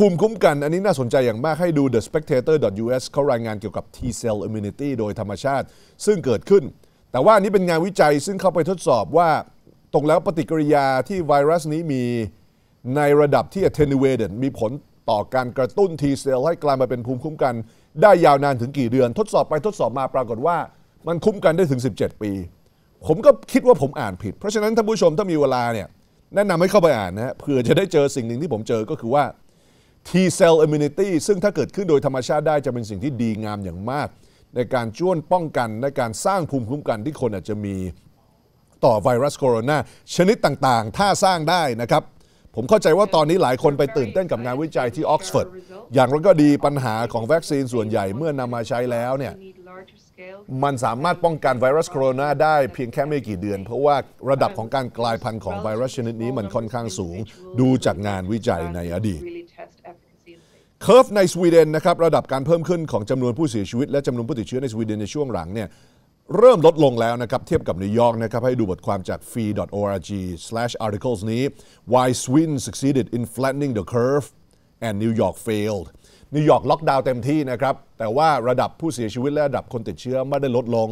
ภูมิคุ้มกัน อันนี้น่าสนใจอย่างมากให้ดู The Spectator.us เขารายงานเกี่ยวกับ T cell immunity โดยธรรมชาติ ซึ่งเกิดขึ้น แต่ว่านี้เป็นงานวิจัยซึ่งเข้าไปทดสอบว่า ตรงแล้วปฏิกิริยาที่ไวรัสนี้มีในระดับที่ attenuated มีผลต่อการกระตุ้น T cell ให้กลายมาเป็นภูมิคุ้มกัน ได้ยาวนานถึงกี่เดือน ทดสอบไปทดสอบมาปรากฏว่ามันคุ้มกันได้ถึง 17 ปี ผมก็คิดว่าผมอ่านผิดเพราะฉะนั้นท่านผู้ชมถ้ามีเวลาเนี่ยแนะนำให้เข้าไปอ่านนะเผื่อจะได้เจอสิ่งหนึ่งที่ผมเจอก็คือว่า T cell immunity ซึ่งถ้าเกิดขึ้นโดยธรรมชาติได้จะเป็นสิ่งที่ดีงามอย่างมาก ในการช่วยป้องกันในการสร้างภูมิคุ้มกันที่คนอาจจะมีต่อไวรัสโคโรนาชนิดต่างๆ ถ้าสร้างได้นะครับ ผมเข้าใจว่าตอนนี้หลายคนไปตื่นเต้นกับงานวิจัยที่ออกซฟอร์ดอย่างไรก็ดีปัญหาของวัคซีนส่วนใหญ่เมื่อนำมาใช้แล้วเนี่ยมันสามารถป้องกันไวรัสโคโรนาได้เพียงแค่ไม่กี่เดือน เพราะว่าระดับของการกลายพันธุ์ของไวรัสชนิดนี้มันค่อนข้างสูงดูจากงานวิจัยในอดีตเคอร์ฟในสวีเดนนะครับระดับการเพิ่มขึ้นของจำนวนผู้เสียชีวิตและจำนวนผู้ติดเชื้อในสวีเดนในช่วงหลังเนี่ยเริ่มลดลงแล้วนะครับเทียบกับนิวยอร์กนะครับให้ดูบทความจาก fee.org/articles นี้ Why Sweden succeeded in flattening the curve and New York failed นิวยอร์กล็อกดาวน์เต็มที่นะครับ แต่ว่าระดับผู้เสียชีวิตและระดับคนติดเชื้อไม่ได้ลดลง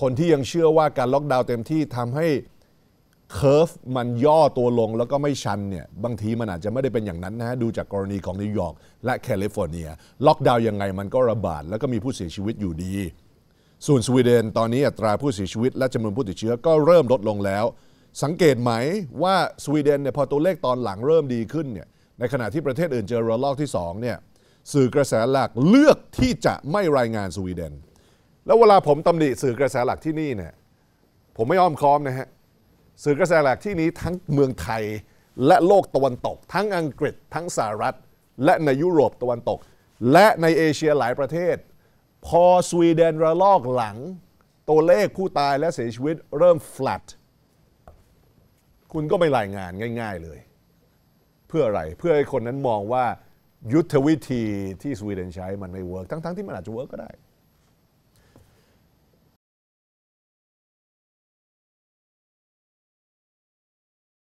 คนที่ยังเชื่อว่าการล็อกดาวน์เต็มที่ทำให้เคอร์ฟมันย่อตัวลงแล้วก็ไม่ชันเนี่ยบางทีมันอาจจะไม่ได้เป็นอย่างนั้นนะฮะ ดูจากกรณีของนิวยอร์กและแคลิฟอร์เนียล็อกดาวน์ยังไงมันก็ระบาด แล้วก็มีผู้เสียชีวิตอยู่ดี ส่วนสวีเดนตอนนี้อัตราผู้เสียชีวิตและจำนวนผู้ติดเชื้อก็เริ่มลดลงแล้ว สังเกตไหมว่าสวีเดนเนี่ยพอตัวเลขตอนหลังเริ่มดีขึ้นเนี่ยในขณะที่ประเทศอื่นเจอระลอกที่2เนี่ยสื่อกระแสหลักเลือกที่จะไม่รายงานสวีเดน แล้วเวลาผมตำหนิสื่อกระแสหลักที่นี่เนี่ยผมไม่อ้อมค้อมนะฮะสื่อกระแสหลักที่นี้ทั้งเมืองไทยและโลกตะวันตก ทั้งอังกฤษทั้งสหรัฐ และในยุโรปตะวันตก และในเอเชียหลายประเทศ พอสวีเดนระลอกหลัง ตัวเลข ผู้ตายและเสียชีวิตเริ่ม flat คุณก็ไม่รายงานง่าย ๆเลย เพื่ออะไร เพื่อให้คนนั้นมองว่ายุทธวิธีที่สวีเดนใช้ มันไม่เวิร์กทั้ง ๆ ที่มันอาจจะเวิร์กก็ได้